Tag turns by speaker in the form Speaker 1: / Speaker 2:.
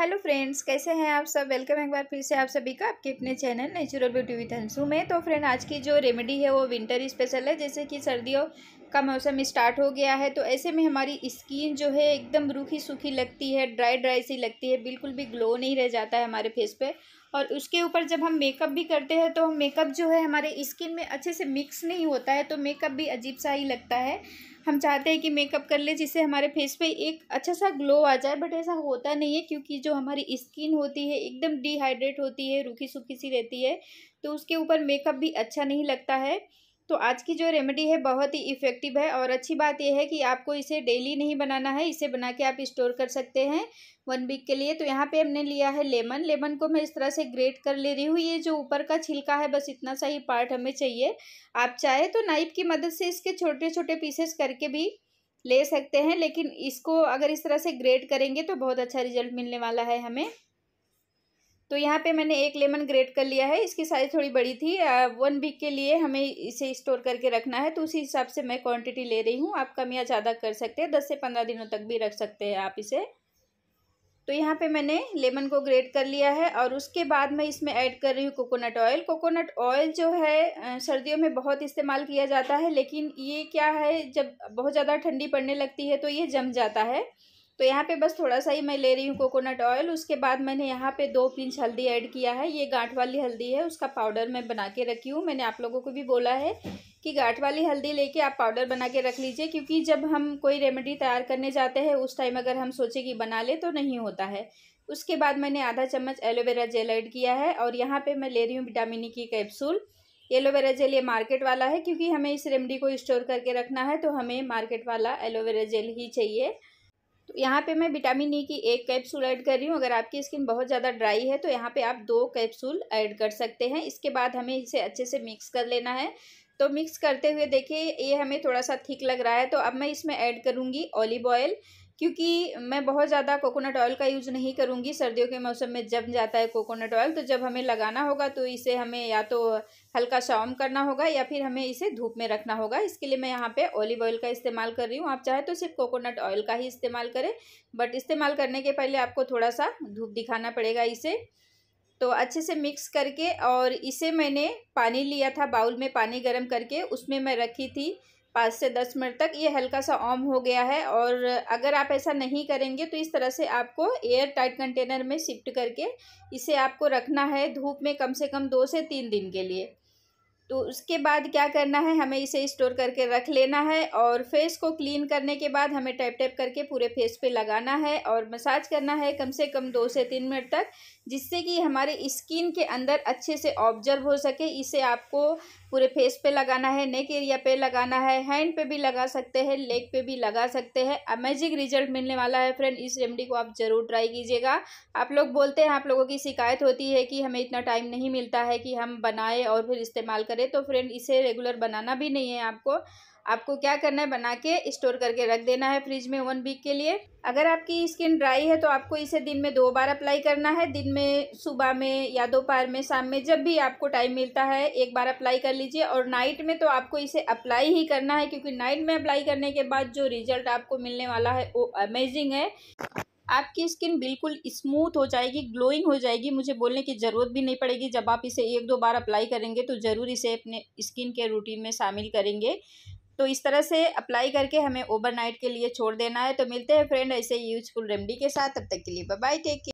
Speaker 1: hello friends कैसे हैं आप सब वेलकम एक बार फिर से आप सभी का आपके अपने channel natural beauty with Hansu में तो फ्रेंड आज की जो रेमेडी है वो विंटर स्पेशल है जैसे कि सर्दियों का मौसम स्टार्ट हो गया है तो ऐसे में हमारी स्किन जो है एकदम रूखी सूखी लगती है ड्राई ड्राई सी लगती है बिल्कुल भी ग्लो नहीं रह जाता है हमारे फेस पे और उसके ऊपर जब हम मेकअप भी करते हैं तो हम मेकअप जो है हमारे स्किन में अच्छे से मिक्स नहीं होता है तो मेकअप भी अजीब सा ही लगता है हम चाहते हैं कि मेकअप कर ले जिससे हमारे फेस पे एक अच्छा सा ग्लो आ जाए बट ऐसा होता नहीं है क्योंकि जो हमारी स्किन होती है एकदम डिहाइड्रेट होती है रूखी सूखी सी रहती है तो उसके ऊपर मेकअप भी अच्छा नहीं लगता है तो आज की जो रेमेडी है बहुत ही इफ़ेक्टिव है और अच्छी बात यह है कि आपको इसे डेली नहीं बनाना है इसे बना के आप स्टोर कर सकते हैं वन वीक के लिए तो यहाँ पे हमने लिया है लेमन लेमन को मैं इस तरह से ग्रेट कर ले रही हूँ ये जो ऊपर का छिलका है बस इतना सा ही पार्ट हमें चाहिए आप चाहे तो नाइफ की मदद से इसके छोटे छोटे पीसेस करके भी ले सकते हैं लेकिन इसको अगर इस तरह से ग्रेट करेंगे तो बहुत अच्छा रिजल्ट मिलने वाला है हमें तो यहाँ पे मैंने एक लेमन ग्रेट कर लिया है इसकी साइज़ थोड़ी बड़ी थी वन वीक के लिए हमें इसे स्टोर करके रखना है तो उसी हिसाब से मैं क्वांटिटी ले रही हूँ आप कम या ज़्यादा कर सकते हैं दस से पंद्रह दिनों तक भी रख सकते हैं आप इसे तो यहाँ पे मैंने लेमन को ग्रेट कर लिया है और उसके बाद मैं इसमें ऐड कर रही हूँ कोकोनट ऑयल कोकोनट ऑयल जो है सर्दियों में बहुत इस्तेमाल किया जाता है लेकिन ये क्या है जब बहुत ज़्यादा ठंडी पड़ने लगती है तो ये जम जाता है तो यहाँ पे बस थोड़ा सा ही मैं ले रही हूँ कोकोनट ऑयल उसके बाद मैंने यहाँ पे दो पिंच हल्दी ऐड किया है ये गांठ वाली हल्दी है उसका पाउडर मैं बना के रखी हूँ मैंने आप लोगों को भी बोला है कि गांठ वाली हल्दी लेके आप पाउडर बना के रख लीजिए क्योंकि जब हम कोई रेमेडी तैयार करने जाते हैं उस टाइम अगर हम सोचे कि बना ले तो नहीं होता है उसके बाद मैंने आधा चम्मच एलोवेरा जेल ऐड किया है और यहाँ पर मैं ले रही हूँ विटामिन ई की कैप्सूल एलोवेरा जेल ये मार्केट वाला है क्योंकि हमें इस रेमेडी को स्टोर करके रखना है तो हमें मार्केट वाला एलोवेरा जेल ही चाहिए तो यहाँ पे मैं विटामिन ई e की एक कैप्सूल ऐड कर रही हूँ अगर आपकी स्किन बहुत ज़्यादा ड्राई है तो यहाँ पे आप दो कैप्सूल ऐड कर सकते हैं इसके बाद हमें इसे अच्छे से मिक्स कर लेना है तो मिक्स करते हुए देखिए ये हमें थोड़ा सा थिक लग रहा है तो अब मैं इसमें ऐड करूँगी ऑलिव ऑयल क्योंकि मैं बहुत ज़्यादा कोकोनट ऑयल का यूज़ नहीं करूँगी सर्दियों के मौसम में जम जाता है कोकोनट ऑयल तो जब हमें लगाना होगा तो इसे हमें या तो हल्का शॉम करना होगा या फिर हमें इसे धूप में रखना होगा इसके लिए मैं यहाँ पे ऑलिव ऑयल का इस्तेमाल कर रही हूँ आप चाहे तो सिर्फ कोकोनट ऑयल का ही इस्तेमाल करें बट इस्तेमाल करने के पहले आपको थोड़ा सा धूप दिखाना पड़ेगा इसे तो अच्छे से मिक्स करके और इसे मैंने पानी लिया था बाउल में पानी गर्म करके उसमें मैं रखी थी पाँच से दस मिनट तक ये हल्का सा ऑम हो गया है और अगर आप ऐसा नहीं करेंगे तो इस तरह से आपको एयर टाइट कंटेनर में शिफ्ट करके इसे आपको रखना है धूप में कम से कम दो से तीन दिन के लिए तो उसके बाद क्या करना है हमें इसे स्टोर करके रख लेना है और फेस को क्लीन करने के बाद हमें टैप टैप करके पूरे फेस पे लगाना है और मसाज करना है कम से कम दो से तीन मिनट तक जिससे कि हमारे स्किन के अंदर अच्छे से ऑब्जर्व हो सके इसे आपको पूरे फेस पे लगाना है नेक एरिया पे लगाना है हैंड पे भी लगा सकते हैं लेग पे भी लगा सकते हैं अमेजिंग रिजल्ट मिलने वाला है फ्रेंड इस रेमडी को आप ज़रूर ट्राई कीजिएगा आप लोग बोलते हैं आप लोगों की शिकायत होती है कि हमें इतना टाइम नहीं मिलता है कि हम बनाएँ और फिर इस्तेमाल कर करें तो फ्रेंड इसे रेगुलर बनाना भी नहीं है आपको आपको क्या करना है बना के स्टोर करके रख देना है फ्रिज में वन वीक के लिए अगर आपकी स्किन ड्राई है तो आपको इसे दिन में दो बार अप्लाई करना है दिन में सुबह में या दोपहर में शाम में जब भी आपको टाइम मिलता है एक बार अप्लाई कर लीजिए और नाइट में तो आपको इसे अप्लाई ही करना है क्योंकि नाइट में अप्लाई करने के बाद जो रिजल्ट आपको मिलने वाला है वो अमेजिंग है आपकी स्किन बिल्कुल स्मूथ हो जाएगी ग्लोइंग हो जाएगी मुझे बोलने की ज़रूरत भी नहीं पड़ेगी जब आप इसे एक दो बार अप्लाई करेंगे तो ज़रूर इसे अपने स्किन के रूटीन में शामिल करेंगे तो इस तरह से अप्लाई करके हमें ओवरनाइट के लिए छोड़ देना है तो मिलते हैं फ्रेंड ऐसे यूजफुल रेमडी के साथ तब तक के लिए बाय टेक